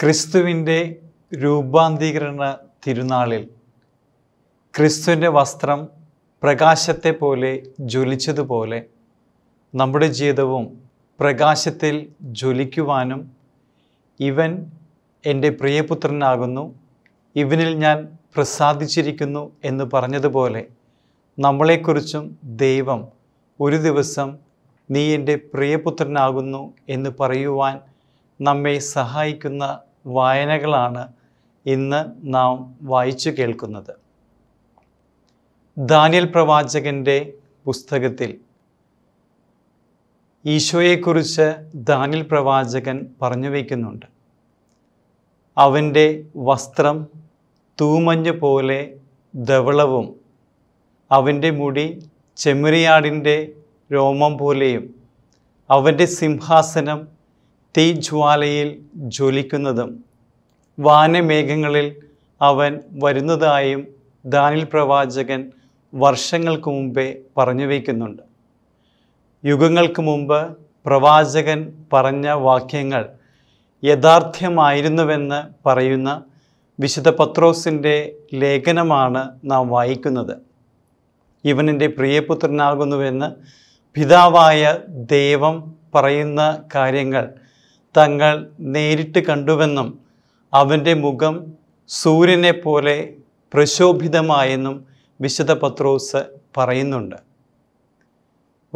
ക്രിസ്തുവിൻ്റെ രൂപാന്തീകരണ തിരുനാളിൽ ക്രിസ്തുവിൻ്റെ വസ്ത്രം പ്രകാശത്തെ പോലെ ജ്വലിച്ചതുപോലെ നമ്മുടെ ജീവിതവും പ്രകാശത്തിൽ ജ്വലിക്കുവാനും ഇവൻ എൻ്റെ പ്രിയപുത്രനാകുന്നു ഇവനിൽ ഞാൻ പ്രസാദിച്ചിരിക്കുന്നു എന്ന് പറഞ്ഞതുപോലെ നമ്മളെക്കുറിച്ചും ദൈവം ഒരു ദിവസം നീ എൻ്റെ പ്രിയപുത്രനാകുന്നു എന്ന് പറയുവാൻ നമ്മെ സഹായിക്കുന്ന വായനകളാണ് ഇന്ന് നാം വായിച്ചു കേൾക്കുന്നത് ദാനിയൽ പ്രവാചകൻ്റെ പുസ്തകത്തിൽ ഈശോയെക്കുറിച്ച് ദാനിൽ പ്രവാചകൻ പറഞ്ഞു വയ്ക്കുന്നുണ്ട് അവൻ്റെ വസ്ത്രം തൂമഞ്ഞ് പോലെ ധവളവും അവൻ്റെ മുടി ചെമ്മരിയാടിൻ്റെ രോമം പോലെയും അവൻ്റെ സിംഹാസനം തീജ്വാലയിൽ ജ്വലിക്കുന്നതും വാനമേഘങ്ങളിൽ അവൻ വരുന്നതായും ദാനിൽ പ്രവാചകൻ വർഷങ്ങൾക്ക് മുമ്പേ പറഞ്ഞു വയ്ക്കുന്നുണ്ട് യുഗങ്ങൾക്ക് മുമ്പ് പ്രവാചകൻ പറഞ്ഞ വാക്യങ്ങൾ യഥാർത്ഥ്യമായിരുന്നുവെന്ന് പറയുന്ന വിശുദ്ധ പത്രോസിൻ്റെ ലേഖനമാണ് നാം വായിക്കുന്നത് ഇവനിൻ്റെ പ്രിയപുത്രനാകുന്നുവെന്ന് പിതാവായ ദൈവം പറയുന്ന കാര്യങ്ങൾ തങ്ങൾ നേരിട്ട് കണ്ടുവെന്നും അവൻ്റെ മുഖം സൂര്യനെ പോലെ പ്രശോഭിതമായെന്നും വിശുദ്ധ പത്രോസ് പറയുന്നുണ്ട്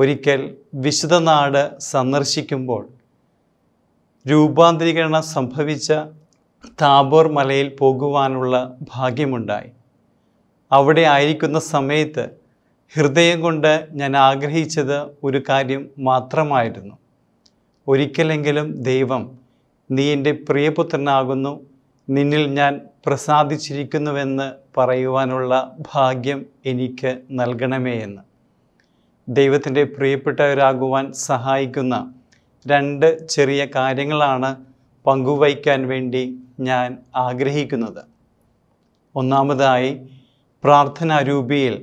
ഒരിക്കൽ വിശുദ്ധ നാട് സന്ദർശിക്കുമ്പോൾ രൂപാന്തരീകരണം സംഭവിച്ച താബോർ മലയിൽ പോകുവാനുള്ള ഭാഗ്യമുണ്ടായി അവിടെ ആയിരിക്കുന്ന സമയത്ത് ഹൃദയം കൊണ്ട് ഞാൻ ആഗ്രഹിച്ചത് ഒരു കാര്യം മാത്രമായിരുന്നു ഒരിക്കലെങ്കിലും ദൈവം നീ എൻ്റെ പ്രിയപുത്രനാകുന്നു നിന്നിൽ ഞാൻ പ്രസാദിച്ചിരിക്കുന്നുവെന്ന് പറയുവാനുള്ള ഭാഗ്യം എനിക്ക് നൽകണമേ എന്ന് ദൈവത്തിൻ്റെ പ്രിയപ്പെട്ടവരാകുവാൻ സഹായിക്കുന്ന രണ്ട് ചെറിയ കാര്യങ്ങളാണ് പങ്കുവയ്ക്കാൻ വേണ്ടി ഞാൻ ആഗ്രഹിക്കുന്നത് ഒന്നാമതായി പ്രാർത്ഥനാരൂപിയിൽ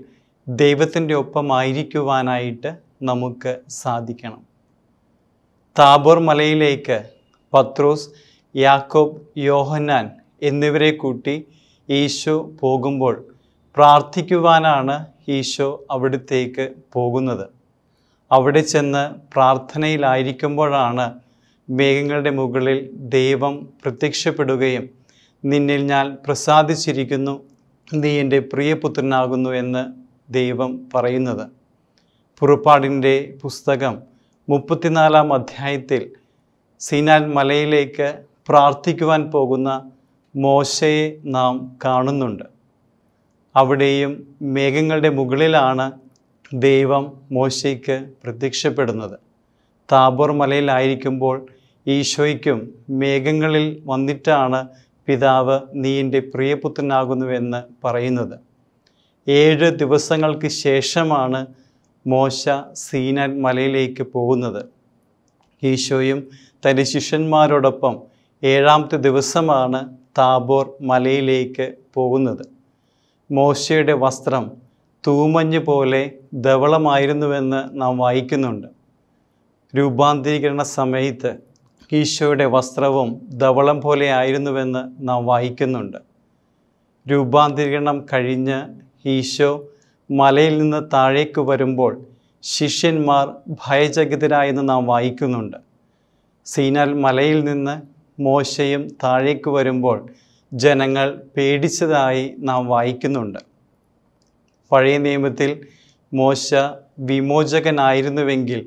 ദൈവത്തിൻ്റെ ഒപ്പമായിരിക്കുവാനായിട്ട് നമുക്ക് സാധിക്കണം താബോർ മലയിലേക്ക് പത്രോസ് യാക്കോബ് യോഹന്നാൻ എന്നിവരെ കൂട്ടി ഈശോ പോകുമ്പോൾ പ്രാർത്ഥിക്കുവാനാണ് ഈശോ അവിടുത്തേക്ക് പോകുന്നത് അവിടെ ചെന്ന് പ്രാർത്ഥനയിലായിരിക്കുമ്പോഴാണ് മേഘങ്ങളുടെ മുകളിൽ ദൈവം പ്രത്യക്ഷപ്പെടുകയും നിന്നിൽ ഞാൻ പ്രസാദിച്ചിരിക്കുന്നു നീ എൻ്റെ പ്രിയപുത്രനാകുന്നു എന്ന് ദൈവം പറയുന്നത് പുറപ്പാടിൻ്റെ പുസ്തകം മുപ്പത്തിനാലാം അധ്യായത്തിൽ സീനാൻ മലയിലേക്ക് പ്രാർത്ഥിക്കുവാൻ പോകുന്ന മോശയെ നാം കാണുന്നുണ്ട് അവിടെയും മേഘങ്ങളുടെ മുകളിലാണ് ദൈവം മോശയ്ക്ക് പ്രത്യക്ഷപ്പെടുന്നത് താബോർ മലയിലായിരിക്കുമ്പോൾ ഈശോയ്ക്കും മേഘങ്ങളിൽ വന്നിട്ടാണ് പിതാവ് നീ എൻ്റെ പ്രിയപുത്രനാകുന്നുവെന്ന് പറയുന്നത് ഏഴ് ദിവസങ്ങൾക്ക് ശേഷമാണ് മോശ സീനാൻ മലയിലേക്ക് പോകുന്നത് ഈശോയും തൻ്റെ ശിഷ്യന്മാരോടൊപ്പം ഏഴാമത്തെ ദിവസമാണ് താബോർ മലയിലേക്ക് പോകുന്നത് മോശയുടെ വസ്ത്രം തൂമഞ്ഞ് പോലെ ധവളമായിരുന്നുവെന്ന് നാം വായിക്കുന്നുണ്ട് രൂപാന്തരീകരണ സമയത്ത് ഈശോയുടെ വസ്ത്രവും ധവളം പോലെ ആയിരുന്നുവെന്ന് നാം വായിക്കുന്നുണ്ട് രൂപാന്തരീകരണം കഴിഞ്ഞ് ഈശോ മലയിൽ നിന്ന് താഴേക്ക് വരുമ്പോൾ ശിഷ്യന്മാർ ഭയചകിതരായെന്ന് നാം വായിക്കുന്നുണ്ട് സീനാൽ മലയിൽ നിന്ന് മോശയും താഴേക്ക് വരുമ്പോൾ ജനങ്ങൾ പേടിച്ചതായി നാം വായിക്കുന്നുണ്ട് പഴയ നിയമത്തിൽ മോശ വിമോചകനായിരുന്നുവെങ്കിൽ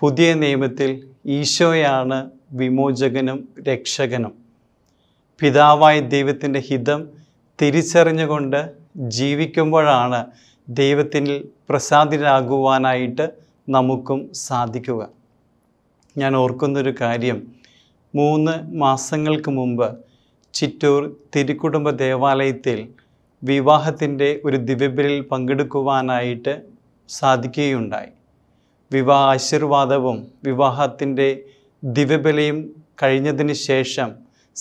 പുതിയ നിയമത്തിൽ ഈശോയാണ് വിമോചകനും രക്ഷകനും പിതാവായ ദൈവത്തിൻ്റെ ഹിതം തിരിച്ചറിഞ്ഞുകൊണ്ട് ജീവിക്കുമ്പോഴാണ് ദൈവത്തിൽ പ്രസാദിരാകുവാനായിട്ട് നമുക്കും സാധിക്കുക ഞാൻ ഓർക്കുന്നൊരു കാര്യം മൂന്ന് മാസങ്ങൾക്ക് മുമ്പ് ചിറ്റൂർ തിരുക്കുടുംബ ദേവാലയത്തിൽ വിവാഹത്തിൻ്റെ ഒരു ദിവ്യബലിൽ പങ്കെടുക്കുവാനായിട്ട് സാധിക്കുകയുണ്ടായി വിവാഹ ആശീർവാദവും വിവാഹത്തിൻ്റെ ദിവ്യബലയും കഴിഞ്ഞതിന് ശേഷം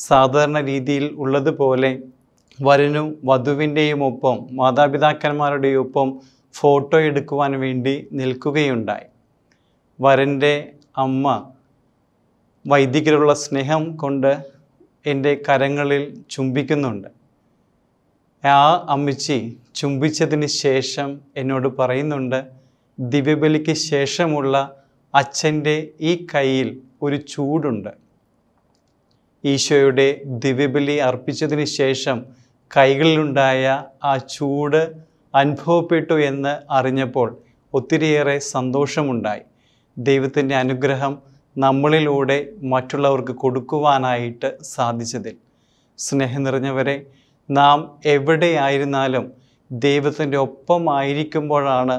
സാധാരണ രീതിയിൽ ഉള്ളതുപോലെ വരനും വധുവിൻ്റെയും ഒപ്പം മാതാപിതാക്കന്മാരുടെയും ഒപ്പം ഫോട്ടോ എടുക്കുവാൻ വേണ്ടി നിൽക്കുകയുണ്ടായി വരൻ്റെ അമ്മ വൈദികരുള്ള സ്നേഹം കൊണ്ട് എൻ്റെ കരങ്ങളിൽ ചുംബിക്കുന്നുണ്ട് ആ അമ്മച്ചി ചുംബിച്ചതിന് ശേഷം എന്നോട് പറയുന്നുണ്ട് ദിവ്യബലിക്ക് ശേഷമുള്ള അച്ഛൻ്റെ ഈ കയ്യിൽ ഒരു ചൂടുണ്ട് ഈശോയുടെ ദിവ്യബലി അർപ്പിച്ചതിന് ശേഷം കൈകളിലുണ്ടായ ആ ചൂട് അനുഭവപ്പെട്ടു എന്ന് അറിഞ്ഞപ്പോൾ ഒത്തിരിയേറെ സന്തോഷമുണ്ടായി ദൈവത്തിൻ്റെ അനുഗ്രഹം നമ്മളിലൂടെ മറ്റുള്ളവർക്ക് കൊടുക്കുവാനായിട്ട് സാധിച്ചതിൽ സ്നേഹം നിറഞ്ഞവരെ നാം എവിടെയായിരുന്നാലും ദൈവത്തിൻ്റെ ഒപ്പമായിരിക്കുമ്പോഴാണ്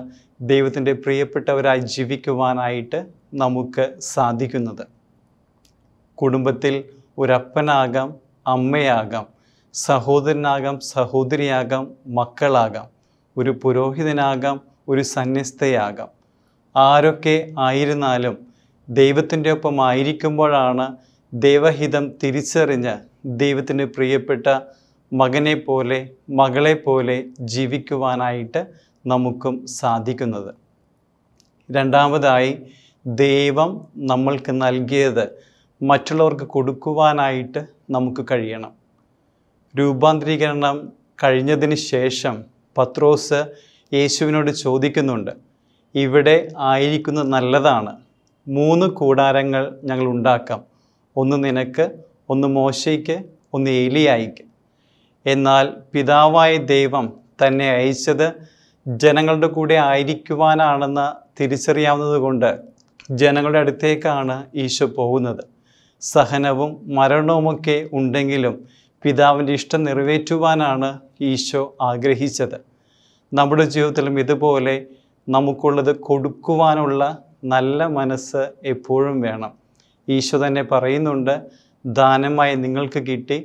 ദൈവത്തിൻ്റെ പ്രിയപ്പെട്ടവരായി ജീവിക്കുവാനായിട്ട് നമുക്ക് സാധിക്കുന്നത് കുടുംബത്തിൽ ഒരപ്പനാകാം അമ്മയാകാം സഹോദരനാകാം സഹോദരിയാകാം മക്കളാകാം ഒരു പുരോഹിതനാകാം ഒരു സന്യസ്തയാകാം ആരൊക്കെ ആയിരുന്നാലും ദൈവത്തിൻ്റെ ഒപ്പം ആയിരിക്കുമ്പോഴാണ് ദൈവഹിതം തിരിച്ചറിഞ്ഞ് ദൈവത്തിന് പ്രിയപ്പെട്ട മകനെ പോലെ മകളെ പോലെ ജീവിക്കുവാനായിട്ട് നമുക്കും സാധിക്കുന്നത് രണ്ടാമതായി ദൈവം നമ്മൾക്ക് നൽകിയത് മറ്റുള്ളവർക്ക് കൊടുക്കുവാനായിട്ട് നമുക്ക് കഴിയണം രൂപാന്തരീകരണം കഴിഞ്ഞതിന് ശേഷം പത്രോസ് യേശുവിനോട് ചോദിക്കുന്നുണ്ട് ഇവിടെ ആയിരിക്കുന്നത് നല്ലതാണ് മൂന്ന് കൂടാരങ്ങൾ ഞങ്ങൾ ഉണ്ടാക്കാം ഒന്ന് നിനക്ക് ഒന്ന് മോശയ്ക്ക് ഒന്ന് ഏലിയായിക്ക് എന്നാൽ പിതാവായ ദൈവം തന്നെ അയച്ചത് ജനങ്ങളുടെ കൂടെ ആയിരിക്കുവാനാണെന്ന് തിരിച്ചറിയാവുന്നത് കൊണ്ട് ജനങ്ങളുടെ അടുത്തേക്കാണ് ഈശോ പോകുന്നത് സഹനവും മരണവുമൊക്കെ ഉണ്ടെങ്കിലും പിതാവിൻ്റെ ഇഷ്ടം നിറവേറ്റുവാനാണ് ഈശോ ആഗ്രഹിച്ചത് നമ്മുടെ ജീവിതത്തിലും ഇതുപോലെ നമുക്കുള്ളത് കൊടുക്കുവാനുള്ള നല്ല മനസ്സ് എപ്പോഴും വേണം ഈശോ തന്നെ പറയുന്നുണ്ട് ദാനമായി നിങ്ങൾക്ക് കിട്ടി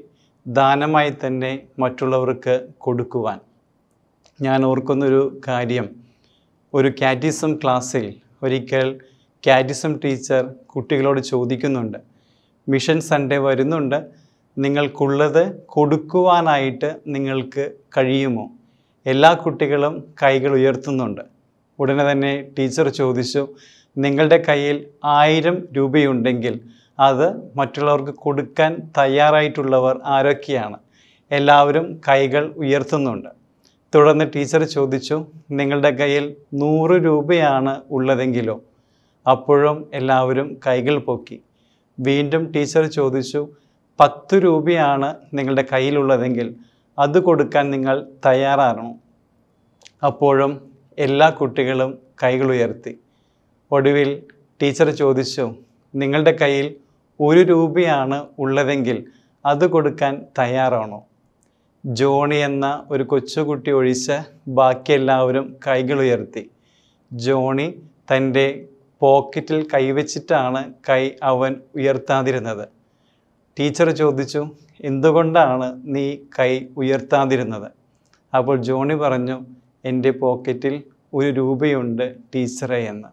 ദാനമായി തന്നെ മറ്റുള്ളവർക്ക് കൊടുക്കുവാൻ ഞാൻ ഓർക്കുന്നൊരു കാര്യം ഒരു കാറ്റിസം ക്ലാസ്സിൽ ഒരിക്കൽ കാറ്റിസം ടീച്ചർ കുട്ടികളോട് ചോദിക്കുന്നുണ്ട് മിഷൻ സൺഡേ വരുന്നുണ്ട് നിങ്ങൾക്കുള്ളത് കൊടുക്കുവാനായിട്ട് നിങ്ങൾക്ക് കഴിയുമോ എല്ലാ കുട്ടികളും കൈകൾ ഉയർത്തുന്നുണ്ട് ഉടനെ തന്നെ ടീച്ചർ ചോദിച്ചു നിങ്ങളുടെ കയ്യിൽ ആയിരം രൂപയുണ്ടെങ്കിൽ അത് മറ്റുള്ളവർക്ക് കൊടുക്കാൻ തയ്യാറായിട്ടുള്ളവർ ആരൊക്കെയാണ് എല്ലാവരും കൈകൾ ഉയർത്തുന്നുണ്ട് തുടർന്ന് ടീച്ചർ ചോദിച്ചു നിങ്ങളുടെ കയ്യിൽ നൂറ് രൂപയാണ് ഉള്ളതെങ്കിലോ അപ്പോഴും എല്ലാവരും കൈകൾ പൊക്കി വീണ്ടും ടീച്ചർ ചോദിച്ചു പത്ത് രൂപയാണ് നിങ്ങളുടെ കയ്യിലുള്ളതെങ്കിൽ അത് കൊടുക്കാൻ നിങ്ങൾ തയ്യാറാണോ അപ്പോഴും എല്ലാ കുട്ടികളും കൈകൾ ഉയർത്തി ഒടുവിൽ ടീച്ചർ ചോദിച്ചു നിങ്ങളുടെ കയ്യിൽ ഒരു രൂപയാണ് ഉള്ളതെങ്കിൽ അത് കൊടുക്കാൻ തയ്യാറാണോ ജോണി എന്ന ഒരു കൊച്ചുകുട്ടി ഒഴിച്ച് ബാക്കി എല്ലാവരും ഉയർത്തി ജോണി തൻ്റെ പോക്കറ്റിൽ കൈവച്ചിട്ടാണ് കൈ അവൻ ഉയർത്താതിരുന്നത് ടീച്ചർ ചോദിച്ചു എന്തുകൊണ്ടാണ് നീ കൈ ഉയർത്താതിരുന്നത് അപ്പോൾ ജോണി പറഞ്ഞു എൻ്റെ പോക്കറ്റിൽ ഒരു രൂപയുണ്ട് ടീച്ചറെ എന്ന്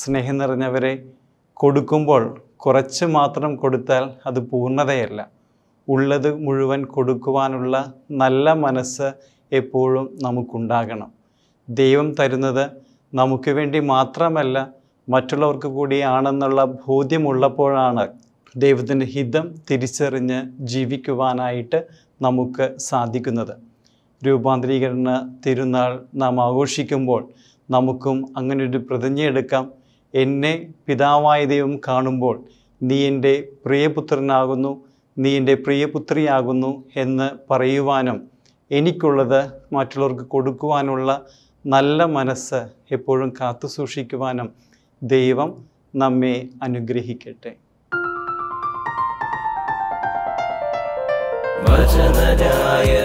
സ്നേഹം നിറഞ്ഞവരെ കൊടുക്കുമ്പോൾ കുറച്ച് മാത്രം കൊടുത്താൽ അത് പൂർണ്ണതയല്ല ഉള്ളത് മുഴുവൻ കൊടുക്കുവാനുള്ള നല്ല മനസ്സ് എപ്പോഴും നമുക്കുണ്ടാകണം ദൈവം തരുന്നത് നമുക്ക് വേണ്ടി മാത്രമല്ല മറ്റുള്ളവർക്ക് കൂടിയാണെന്നുള്ള ബോധ്യമുള്ളപ്പോഴാണ് ദൈവത്തിൻ്റെ ഹിതം തിരിച്ചറിഞ്ഞ് ജീവിക്കുവാനായിട്ട് നമുക്ക് സാധിക്കുന്നത് രൂപാന്തരീകരണ തിരുനാൾ നാം ആഘോഷിക്കുമ്പോൾ നമുക്കും അങ്ങനൊരു പ്രതിജ്ഞയെടുക്കാം എന്നെ പിതാവായ ദൈവം കാണുമ്പോൾ നീ എൻ്റെ പ്രിയപുത്രനാകുന്നു നീ എൻ്റെ പ്രിയപുത്രിയാകുന്നു എന്ന് പറയുവാനും എനിക്കുള്ളത് മറ്റുള്ളവർക്ക് കൊടുക്കുവാനുള്ള നല്ല മനസ്സ് എപ്പോഴും കാത്തു സൂക്ഷിക്കുവാനും ദൈവം നമ്മെ അനുഗ്രഹിക്കട്ടെ വചനനായ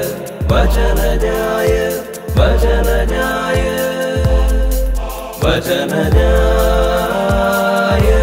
വചനനായ വചനനായ വചനനായ